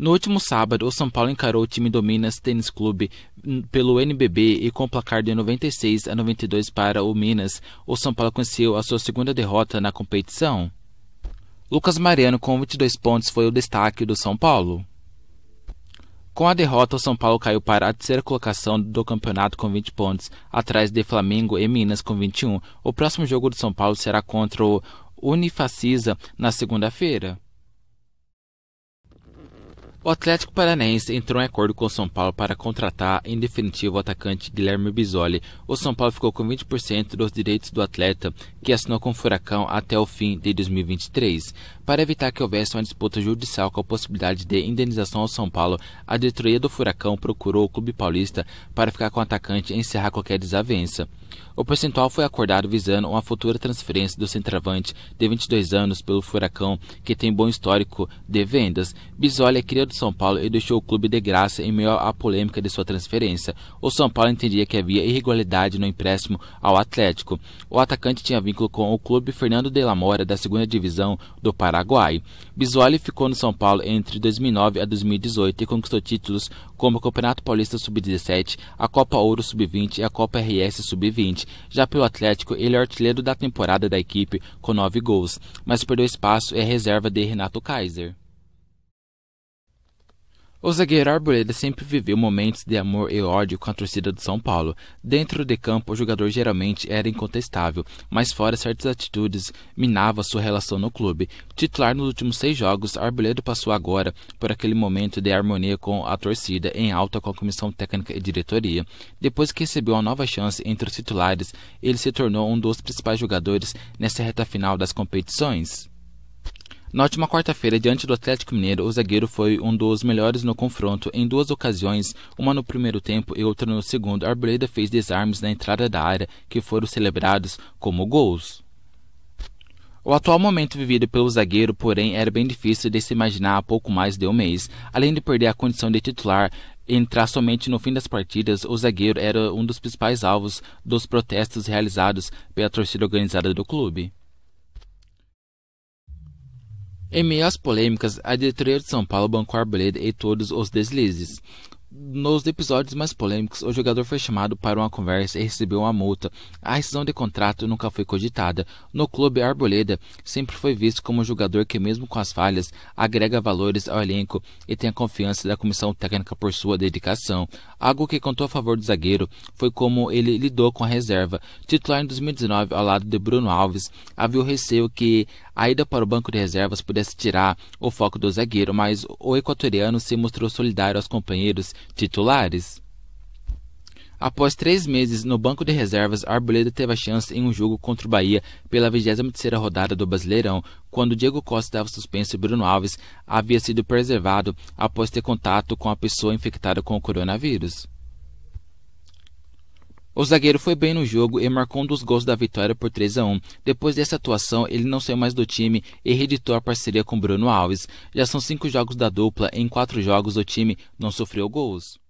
No último sábado, o São Paulo encarou o time do Minas Tênis Clube pelo NBB e com o placar de 96 a 92 para o Minas, o São Paulo conheceu a sua segunda derrota na competição. Lucas Mariano com 22 pontos foi o destaque do São Paulo. Com a derrota, o São Paulo caiu para a terceira colocação do campeonato com 20 pontos, atrás de Flamengo e Minas com 21. O próximo jogo do São Paulo será contra o Unifacisa na segunda-feira. O Atlético Paranaense entrou em acordo com o São Paulo para contratar em definitivo o atacante Guilherme Bisoli. O São Paulo ficou com 20% dos direitos do atleta, que assinou com o Furacão até o fim de 2023. Para evitar que houvesse uma disputa judicial com a possibilidade de indenização ao São Paulo, a diretoria do Furacão procurou o clube paulista para ficar com o atacante e encerrar qualquer desavença. O percentual foi acordado visando uma futura transferência do centroavante de 22 anos pelo Furacão, que tem bom histórico de vendas. Bisoli é criado de São Paulo e deixou o clube de graça em meio à polêmica de sua transferência. O São Paulo entendia que havia irregularidade no empréstimo ao Atlético. O atacante tinha vínculo com o clube Fernando de la Mora, da segunda divisão do Paraguai. Bisoli ficou no São Paulo entre 2009 a 2018 e conquistou títulos como o Campeonato Paulista Sub-17, a Copa Ouro Sub-20 e a Copa RS Sub-20. Já pelo Atlético, ele é artilheiro da temporada da equipe com nove gols, mas perdeu espaço e é reserva de Renato Kaiser. O zagueiro Arboleda sempre viveu momentos de amor e ódio com a torcida do São Paulo. Dentro de campo, o jogador geralmente era incontestável, mas fora certas atitudes minava sua relação no clube. Titular nos últimos seis jogos, Arboleda passou agora por aquele momento de harmonia com a torcida, em alta com a comissão técnica e diretoria. Depois que recebeu uma nova chance entre os titulares, ele se tornou um dos principais jogadores nessa reta final das competições. Na última quarta-feira, diante do Atlético Mineiro, o zagueiro foi um dos melhores no confronto em duas ocasiões, uma no primeiro tempo e outra no segundo. Arboleda fez desarmes na entrada da área que foram celebrados como gols. O atual momento vivido pelo zagueiro, porém, era bem difícil de se imaginar há pouco mais de um mês. Além de perder a condição de titular, entrar somente no fim das partidas, o zagueiro era um dos principais alvos dos protestos realizados pela torcida organizada do clube. Em meio às polêmicas, a diretoria de São Paulo bancou Arboleda e todos os deslizes. Nos episódios mais polêmicos, o jogador foi chamado para uma conversa e recebeu uma multa. A rescisão de contrato nunca foi cogitada. No clube Arboleda, sempre foi visto como um jogador que, mesmo com as falhas, agrega valores ao elenco e tem a confiança da comissão técnica por sua dedicação. Algo que contou a favor do zagueiro foi como ele lidou com a reserva. Titular em 2019 ao lado de Bruno Alves, havia o receio que a ida para o banco de reservas pudesse tirar o foco do zagueiro, mas o equatoriano se mostrou solidário aos companheiros titulares. Após três meses no banco de reservas, Arboleda teve a chance em um jogo contra o Bahia pela 23 terceira rodada do Brasileirão, quando Diego Costa estava suspenso e Bruno Alves havia sido preservado após ter contato com a pessoa infectada com o coronavírus. O zagueiro foi bem no jogo e marcou um dos gols da vitória por 3 a 1. Depois dessa atuação, ele não saiu mais do time e reeditou a parceria com Bruno Alves. Já são cinco jogos da dupla, em quatro jogos o time não sofreu gols.